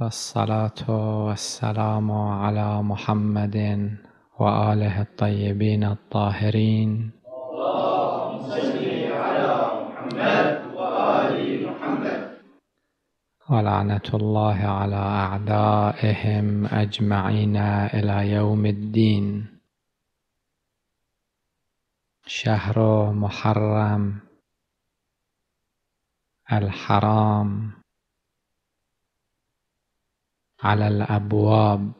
والصلاة والسلام على محمد وآله الطيبين الطاهرين اللهم صل على محمد وآل محمد ولعنة الله على أعدائهم أجمعين إلى يوم الدين شهر محرم الحرام على الابواب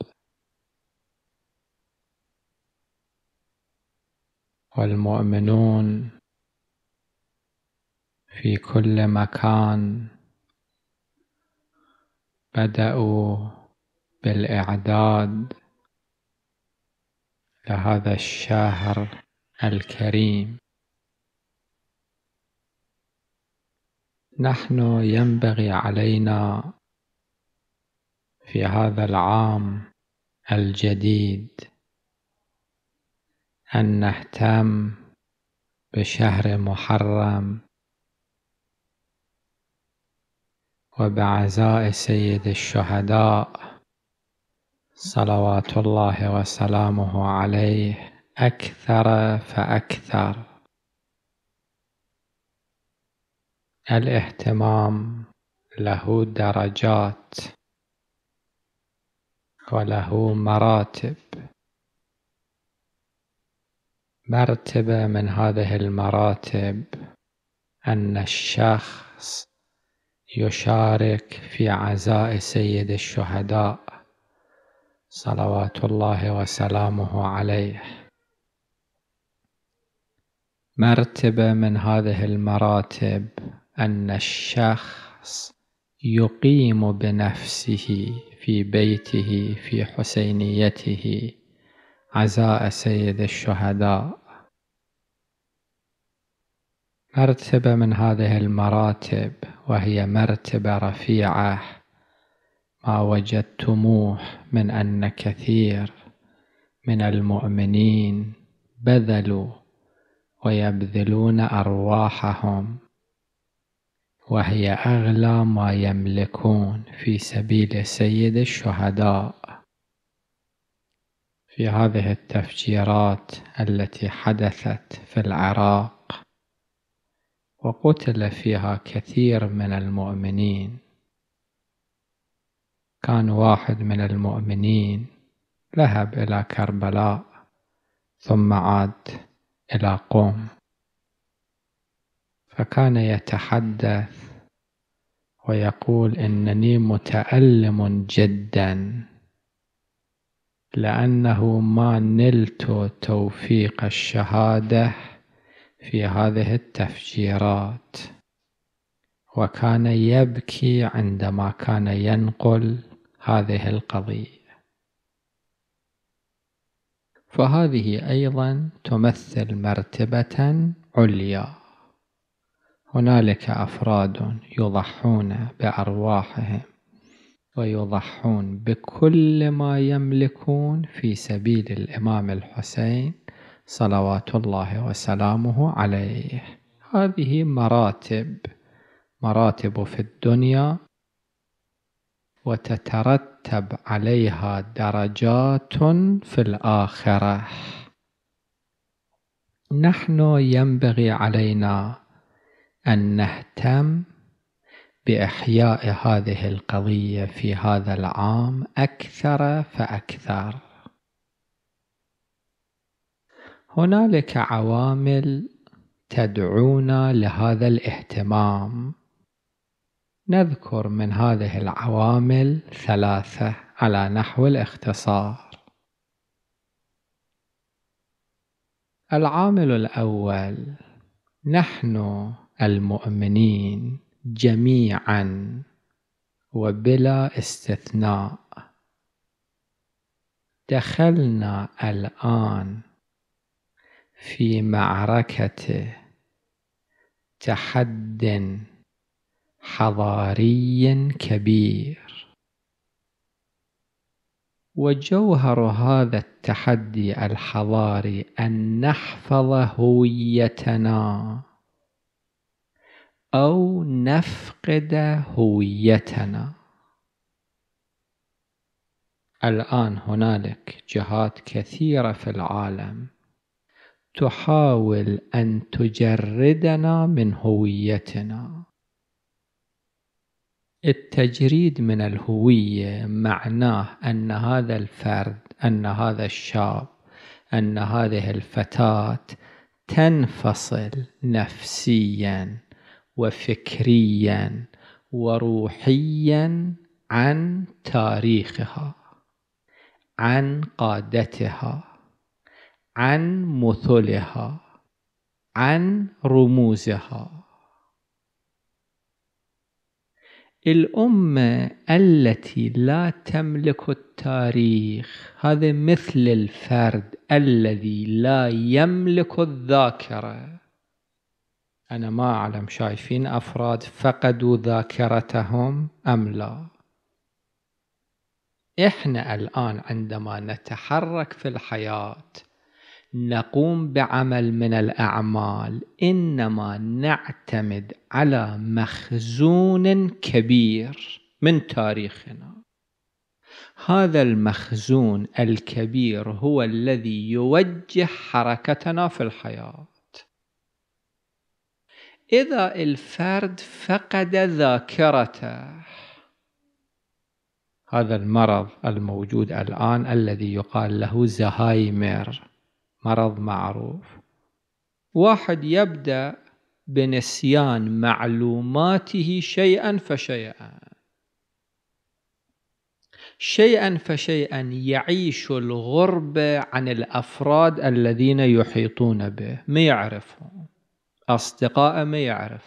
والمؤمنون في كل مكان بداوا بالاعداد لهذا الشهر الكريم نحن ينبغي علينا في هذا العام الجديد أن نهتم بشهر محرم وبعزاء سيد الشهداء صلوات الله وسلامه عليه أكثر فأكثر الاهتمام له درجات وله مراتب مرتبة من هذه المراتب أن الشخص يشارك في عزاء سيد الشهداء صلوات الله وسلامه عليه مرتبة من هذه المراتب أن الشخص يقيم بنفسه في بيته في حسينيته عزاء سيد الشهداء مرتبة من هذه المراتب وهي مرتبة رفيعة ما وجدتموه من أن كثير من المؤمنين بذلوا ويبذلون أرواحهم وهي أغلى ما يملكون في سبيل سيد الشهداء في هذه التفجيرات التي حدثت في العراق وقتل فيها كثير من المؤمنين كان واحد من المؤمنين ذهب إلى كربلاء ثم عاد إلى قوم فكان يتحدث ويقول انني متالم جدا لانه ما نلت توفيق الشهاده في هذه التفجيرات وكان يبكي عندما كان ينقل هذه القضيه فهذه ايضا تمثل مرتبه عليا هنالك أفراد يضحون بأرواحهم ويضحون بكل ما يملكون في سبيل الإمام الحسين صلوات الله وسلامه عليه هذه مراتب مراتب في الدنيا وتترتب عليها درجات في الآخرة نحن ينبغي علينا أن نهتم بإحياء هذه القضية في هذا العام أكثر فأكثر هنالك عوامل تدعونا لهذا الاهتمام نذكر من هذه العوامل ثلاثة على نحو الاختصار العامل الأول نحن المؤمنين جميعا وبلا استثناء دخلنا الآن في معركة تحد حضاري كبير وجوهر هذا التحدي الحضاري أن نحفظ هويتنا أو نفقد هويتنا الآن هنالك جهات كثيرة في العالم تحاول أن تجردنا من هويتنا التجريد من الهوية معناه أن هذا الفرد أن هذا الشاب أن هذه الفتاة تنفصل نفسياً وفكريا وروحيا عن تاريخها عن قادتها عن مثلها عن رموزها الأمة التي لا تملك التاريخ هذا مثل الفرد الذي لا يملك الذاكرة أنا ما أعلم شايفين أفراد فقدوا ذاكرتهم أم لا إحنا الآن عندما نتحرك في الحياة نقوم بعمل من الأعمال إنما نعتمد على مخزون كبير من تاريخنا هذا المخزون الكبير هو الذي يوجه حركتنا في الحياه إذا الفرد فقد ذاكرته هذا المرض الموجود الآن الذي يقال له زهايمر مرض معروف واحد يبدأ بنسيان معلوماته شيئا فشيئا شيئا فشيئا يعيش الغربة عن الأفراد الذين يحيطون به ما يعرفهم أصدقاء ما يعرف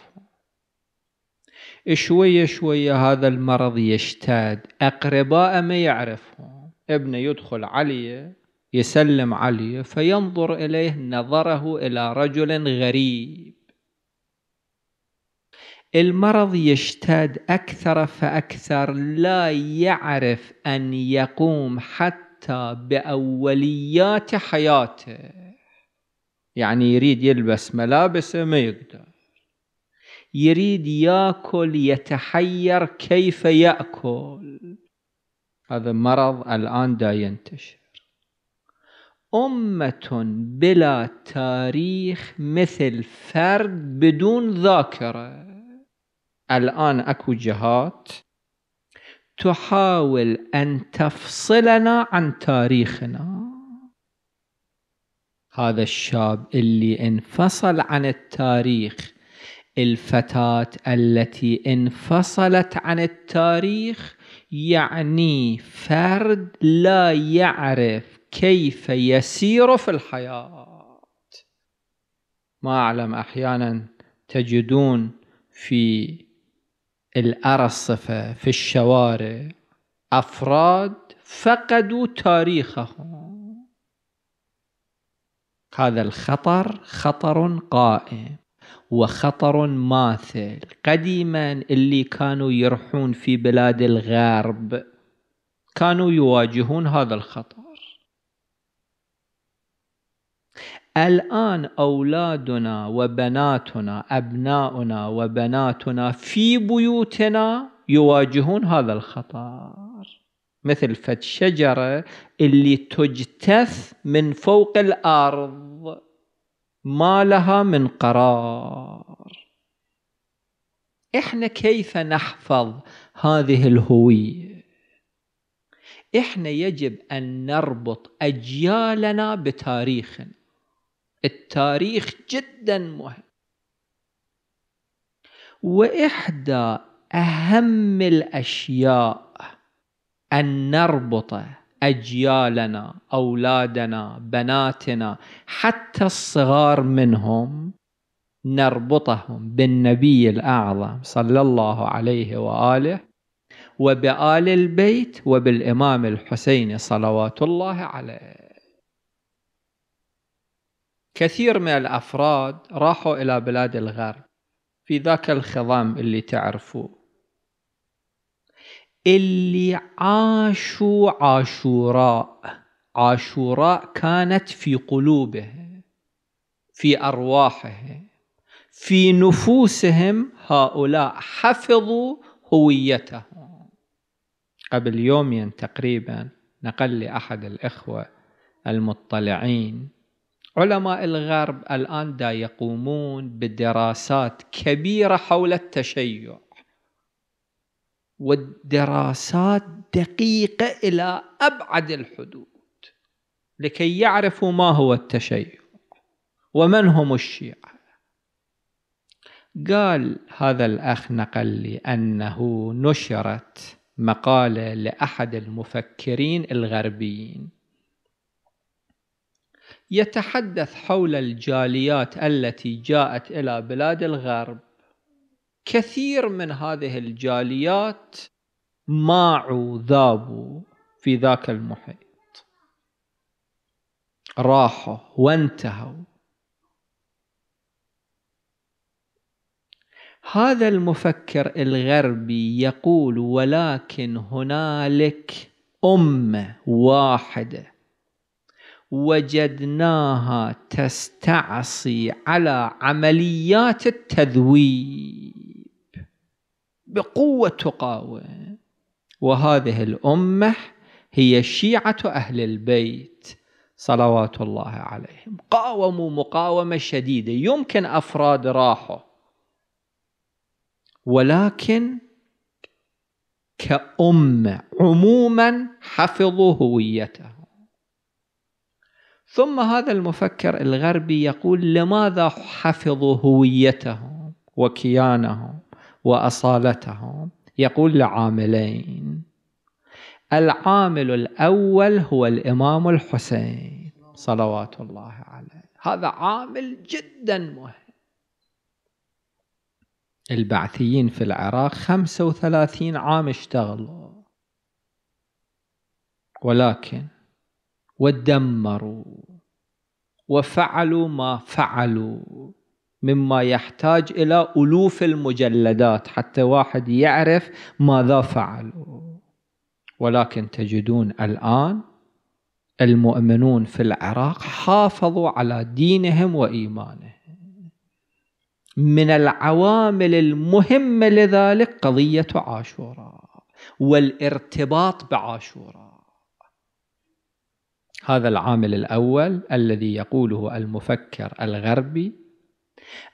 شوية شوية هذا المرض يشتاد أقرباء ما يعرفهم ابنه يدخل عليه يسلم عليه فينظر إليه نظره إلى رجل غريب المرض يشتاد أكثر فأكثر لا يعرف أن يقوم حتى بأوليات حياته يعني يريد يلبس ملابسه ما يقدر يريد ياكل يتحير كيف ياكل هذا مرض الان دا ينتشر امه بلا تاريخ مثل فرد بدون ذاكره الان اكو جهات تحاول ان تفصلنا عن تاريخنا هذا الشاب اللي انفصل عن التاريخ الفتاة التي انفصلت عن التاريخ يعني فرد لا يعرف كيف يسير في الحياة ما أعلم أحيانا تجدون في الأرصفة في الشوارع أفراد فقدوا تاريخهم هذا الخطر خطر قائم وخطر ماثل قديما اللي كانوا يرحون في بلاد الغرب كانوا يواجهون هذا الخطر الآن أولادنا وبناتنا أبناؤنا وبناتنا في بيوتنا يواجهون هذا الخطر مثل فد شجرة اللي تجتث من فوق الأرض ما لها من قرار إحنا كيف نحفظ هذه الهوية إحنا يجب أن نربط أجيالنا بتاريخنا التاريخ جدا مهم وإحدى أهم الأشياء أن نربط أجيالنا أولادنا بناتنا حتى الصغار منهم نربطهم بالنبي الأعظم صلى الله عليه وآله وبآل البيت وبالإمام الحسين صلوات الله عليه كثير من الأفراد راحوا إلى بلاد الغرب في ذاك الخضام اللي تعرفوه اللي عاشوا عاشوراء عاشوراء كانت في قلوبه في أرواحه في نفوسهم هؤلاء حفظوا هويتهم قبل يومين تقريبا نقل لي أحد الإخوة المطلعين علماء الغرب الآن دا يقومون بدراسات كبيرة حول التشيع والدراسات دقيقة إلى أبعد الحدود لكي يعرفوا ما هو التشيع ومن هم الشيعة قال هذا الأخ نقل لي أنه نشرت مقالة لأحد المفكرين الغربيين يتحدث حول الجاليات التي جاءت إلى بلاد الغرب كثير من هذه الجاليات ماعوا ذابوا في ذاك المحيط راحوا وانتهوا هذا المفكر الغربي يقول ولكن هنالك امه واحده وجدناها تستعصي على عمليات التذويب بقوة تقاوم وهذه الأمة هي شيعة أهل البيت صلوات الله عليهم قاوموا مقاومة شديدة يمكن أفراد راحوا ولكن كأمة عموما حفظوا هويتهم ثم هذا المفكر الغربي يقول لماذا حفظوا هويتهم وكيانهم واصالتهم يقول لعاملين العامل الاول هو الامام الحسين صلوات الله عليه هذا عامل جدا مهم البعثيين في العراق 35 عام اشتغلوا ولكن ودمروا وفعلوا ما فعلوا مما يحتاج إلى ألوف المجلدات حتى واحد يعرف ماذا فعلوا ولكن تجدون الآن المؤمنون في العراق حافظوا على دينهم وإيمانهم من العوامل المهمة لذلك قضية عاشوراء والارتباط بعاشوراء هذا العامل الأول الذي يقوله المفكر الغربي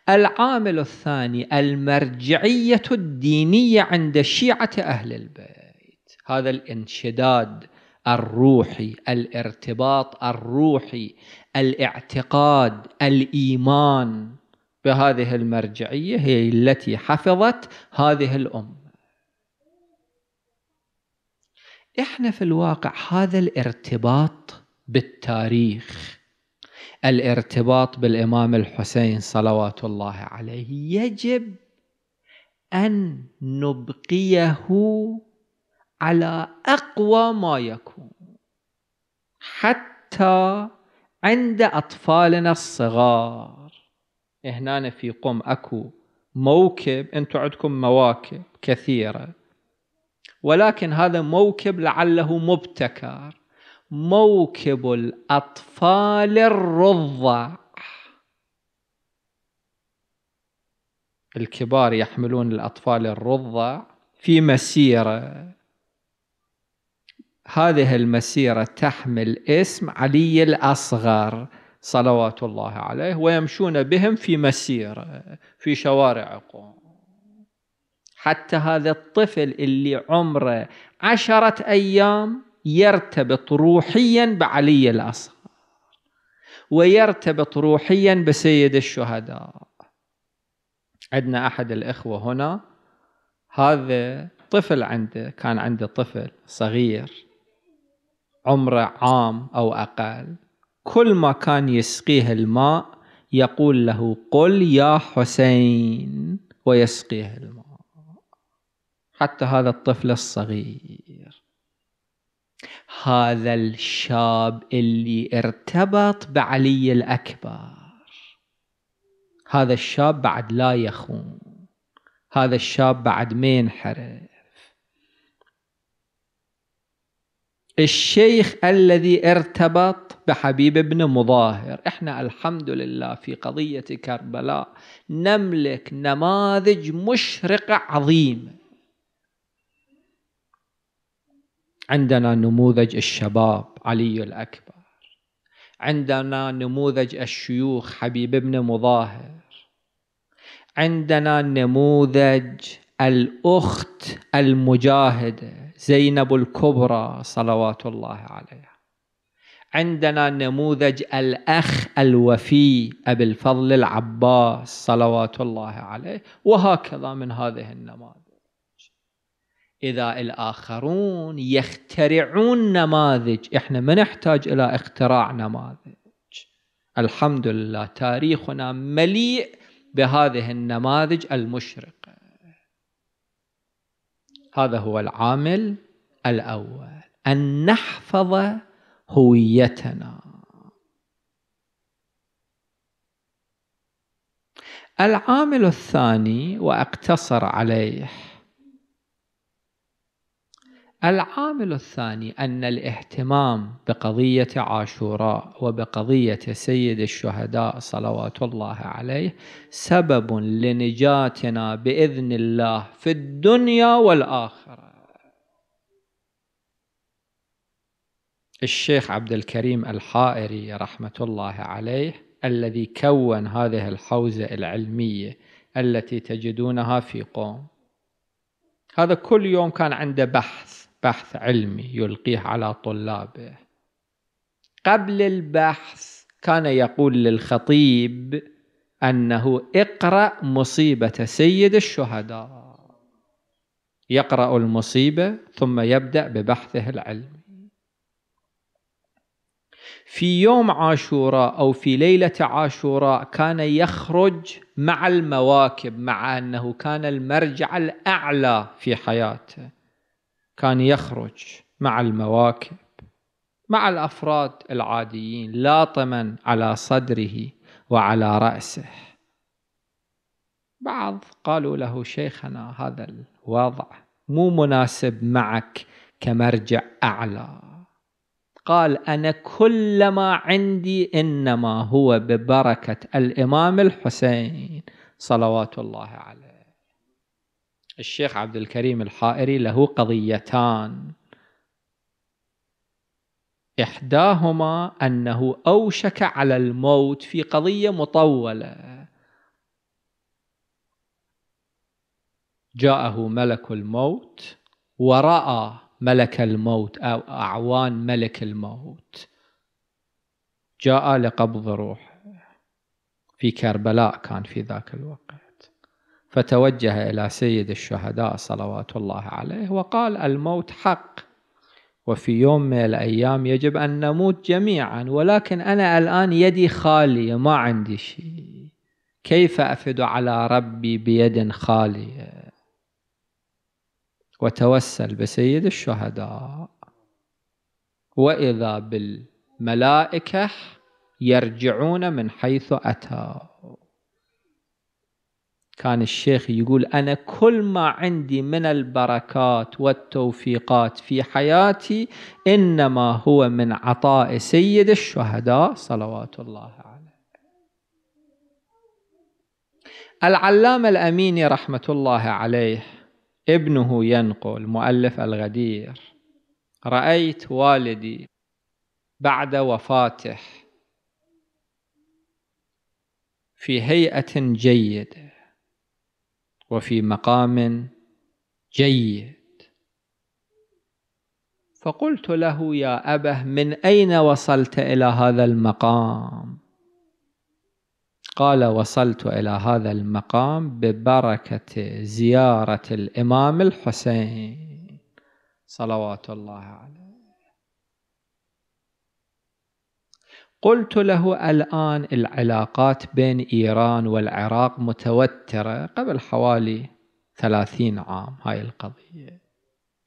العامل الثاني المرجعية الدينية عند شيعة أهل البيت هذا الانشداد الروحي الارتباط الروحي الاعتقاد الإيمان بهذه المرجعية هي التي حفظت هذه الأمة احنا في الواقع هذا الارتباط بالتاريخ الارتباط بالامام الحسين صلوات الله عليه يجب ان نبقيه على اقوى ما يكون حتى عند اطفالنا الصغار هنا في قم اكو موكب انتم عندكم مواكب كثيره ولكن هذا موكب لعله مبتكر موكب الأطفال الرضع الكبار يحملون الأطفال الرضع في مسيرة هذه المسيرة تحمل اسم علي الأصغر صلوات الله عليه ويمشون بهم في مسيرة في شوارع قوم حتى هذا الطفل اللي عمره عشرة أيام يرتبط روحيا بعلي الأصغر ويرتبط روحيا بسيد الشهداء عندنا أحد الإخوة هنا هذا طفل عنده كان عنده طفل صغير عمره عام أو أقل كل ما كان يسقيه الماء يقول له قل يا حسين ويسقيه الماء حتى هذا الطفل الصغير هذا الشاب اللي ارتبط بعلي الأكبر هذا الشاب بعد لا يخون هذا الشاب بعد ما ينحرف الشيخ الذي ارتبط بحبيب ابن مظاهر احنا الحمد لله في قضية كربلاء نملك نماذج مشرقة عظيمة عندنا نموذج الشباب علي الأكبر عندنا نموذج الشيوخ حبيب بن مظاهر عندنا نموذج الأخت المجاهدة زينب الكبرى صلوات الله عليها عندنا نموذج الأخ الوفي أبي الفضل العباس صلوات الله عليه وهكذا من هذه النماذج إذا الآخرون يخترعون نماذج إحنا ما نحتاج إلى اختراع نماذج الحمد لله تاريخنا مليء بهذه النماذج المشرقة هذا هو العامل الأول أن نحفظ هويتنا العامل الثاني واقتصر عليه العامل الثاني أن الاهتمام بقضية عاشوراء وبقضية سيد الشهداء صلوات الله عليه سبب لنجاتنا بإذن الله في الدنيا والآخرة الشيخ عبد الكريم الحائري رحمة الله عليه الذي كون هذه الحوزة العلمية التي تجدونها في قوم هذا كل يوم كان عنده بحث بحث علمي يلقيه على طلابه قبل البحث كان يقول للخطيب أنه اقرأ مصيبة سيد الشهداء يقرأ المصيبة ثم يبدأ ببحثه العلمي في يوم عاشوراء أو في ليلة عاشوراء كان يخرج مع المواكب مع أنه كان المرجع الأعلى في حياته كان يخرج مع المواكب مع الافراد العاديين لاطما على صدره وعلى راسه بعض قالوا له شيخنا هذا الوضع مو مناسب معك كمرجع اعلى قال انا كل ما عندي انما هو ببركه الامام الحسين صلوات الله عليه الشيخ عبد الكريم الحائري له قضيتان إحداهما أنه أوشك على الموت في قضية مطولة جاءه ملك الموت ورأى ملك الموت أو أعوان ملك الموت جاء لقبض روحه في كربلاء كان في ذاك الوقت فتوجه إلى سيد الشهداء صلوات الله عليه وقال الموت حق وفي يوم من الأيام يجب أن نموت جميعا ولكن أنا الآن يدي خالية ما عندي شيء كيف أفد على ربي بيد خالية وتوسل بسيد الشهداء وإذا بالملائكة يرجعون من حيث أتوا كان الشيخ يقول أنا كل ما عندي من البركات والتوفيقات في حياتي إنما هو من عطاء سيد الشهداء صلوات الله عليه العلامة الأميني رحمة الله عليه ابنه ينقل مؤلف الغدير رأيت والدي بعد وفاته في هيئة جيدة وفي مقام جيد فقلت له يا أبه من أين وصلت إلى هذا المقام قال وصلت إلى هذا المقام ببركة زيارة الإمام الحسين صلوات الله عليه قلت له الآن العلاقات بين إيران والعراق متوترة قبل حوالي ثلاثين عام هاي القضية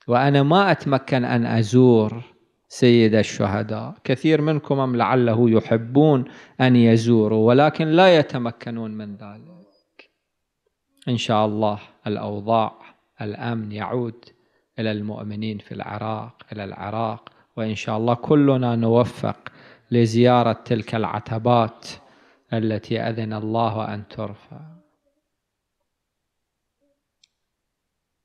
وأنا ما أتمكن أن أزور سيد الشهداء كثير منكم لعله يحبون أن يزوروا ولكن لا يتمكنون من ذلك إن شاء الله الأوضاع الأمن يعود إلى المؤمنين في العراق إلى العراق وإن شاء الله كلنا نوفق لزيارة تلك العتبات التي أذن الله أن ترفع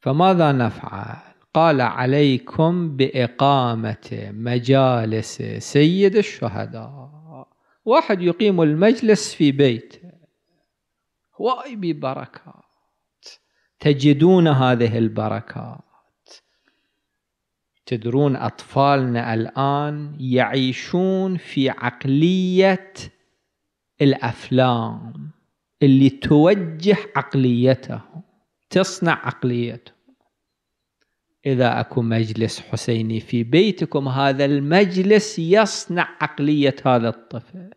فماذا نفعل قال عليكم بإقامة مجالس سيد الشهداء واحد يقيم المجلس في بيته واي ببركات تجدون هذه البركات تدرون أطفالنا الآن يعيشون في عقلية الأفلام اللي توجه عقليته تصنع عقليته إذا أكو مجلس حسيني في بيتكم هذا المجلس يصنع عقلية هذا الطفل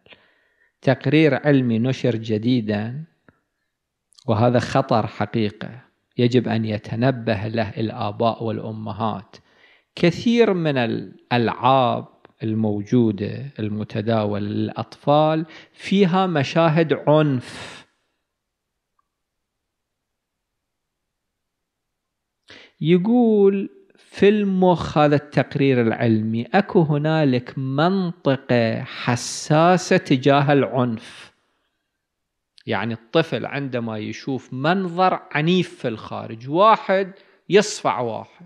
تقرير علمي نشر جديدا وهذا خطر حقيقة يجب أن يتنبه له الآباء والأمهات كثير من الألعاب الموجودة المتداولة للأطفال فيها مشاهد عنف يقول في المخ هذا التقرير العلمي اكو هنالك منطقه حساسه تجاه العنف يعني الطفل عندما يشوف منظر عنيف في الخارج واحد يصفع واحد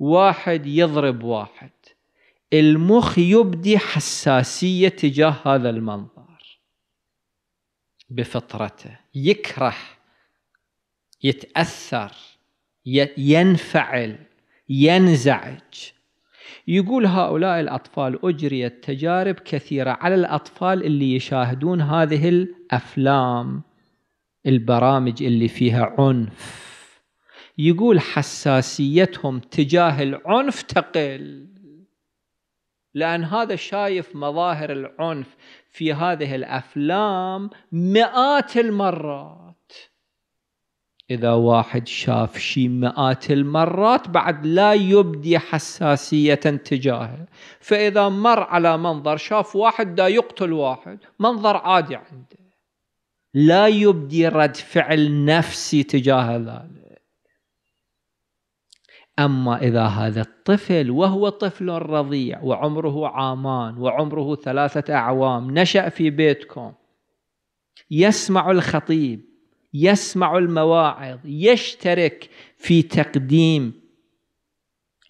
واحد يضرب واحد المخ يبدي حساسية تجاه هذا المنظر بفطرته يكره يتأثر ينفعل ينزعج يقول هؤلاء الأطفال أجريت تجارب كثيرة على الأطفال اللي يشاهدون هذه الأفلام البرامج اللي فيها عنف يقول حساسيتهم تجاه العنف تقل لأن هذا شايف مظاهر العنف في هذه الأفلام مئات المرات إذا واحد شاف شيء مئات المرات بعد لا يبدي حساسية تجاهه فإذا مر على منظر شاف واحد دا يقتل واحد منظر عادي عنده لا يبدي رد فعل نفسي تجاه ذلك أما إذا هذا الطفل وهو طفل رضيع وعمره عامان وعمره ثلاثة أعوام نشأ في بيتكم يسمع الخطيب يسمع المواعظ يشترك في تقديم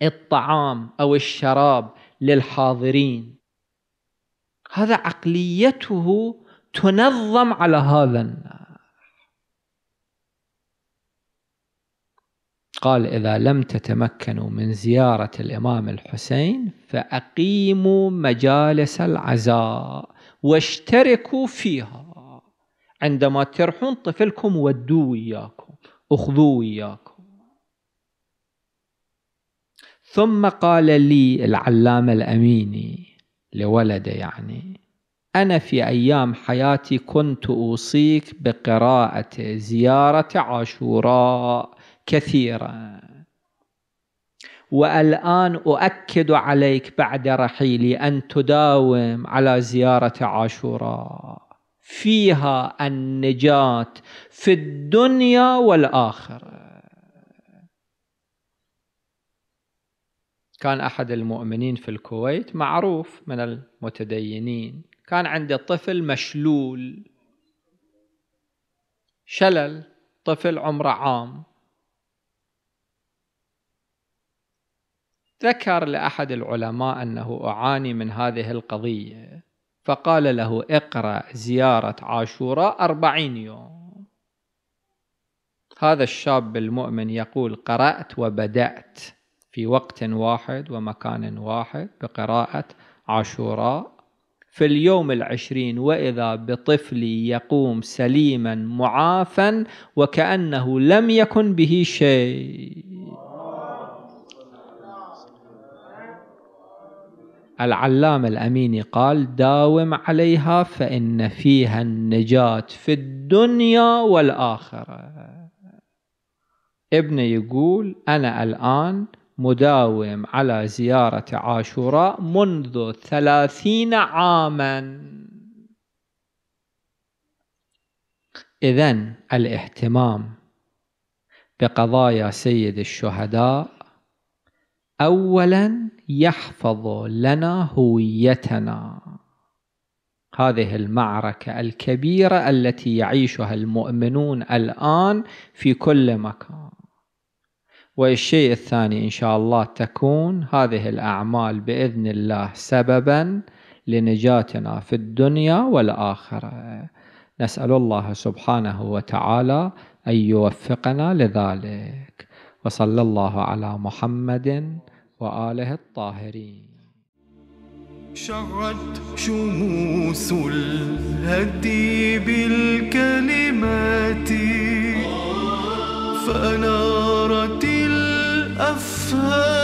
الطعام أو الشراب للحاضرين هذا عقليته تنظم على هذا الناس قال إذا لم تتمكنوا من زيارة الإمام الحسين فأقيموا مجالس العزاء واشتركوا فيها عندما ترحون طفلكم ودوه وياكم أخذوه وياكم ثم قال لي العلامة الأميني لولده يعني أنا في أيام حياتي كنت أوصيك بقراءة زيارة عاشوراء كثيرا والان اؤكد عليك بعد رحيلي ان تداوم على زياره عاشوراء فيها النجاه في الدنيا والاخره كان احد المؤمنين في الكويت معروف من المتدينين كان عنده طفل مشلول شلل طفل عمره عام ذكر لأحد العلماء أنه أعاني من هذه القضية فقال له اقرأ زيارة عاشوراء أربعين يوم هذا الشاب المؤمن يقول قرأت وبدأت في وقت واحد ومكان واحد بقراءة عاشوراء في اليوم العشرين وإذا بطفلي يقوم سليما معافا وكأنه لم يكن به شيء العلامة الأميني قال داوم عليها فإن فيها النجاة في الدنيا والآخرة ابنه يقول أنا الآن مداوم على زيارة عاشوراء منذ ثلاثين عاما إذا الاهتمام بقضايا سيد الشهداء أولا يحفظ لنا هويتنا هذه المعركة الكبيرة التي يعيشها المؤمنون الآن في كل مكان والشيء الثاني إن شاء الله تكون هذه الأعمال بإذن الله سببا لنجاتنا في الدنيا والآخرة نسأل الله سبحانه وتعالى أن يوفقنا لذلك وصلى الله على محمد وآله الطاهرين شعت شموس الهدي بالكلمات فأنارت الأفهام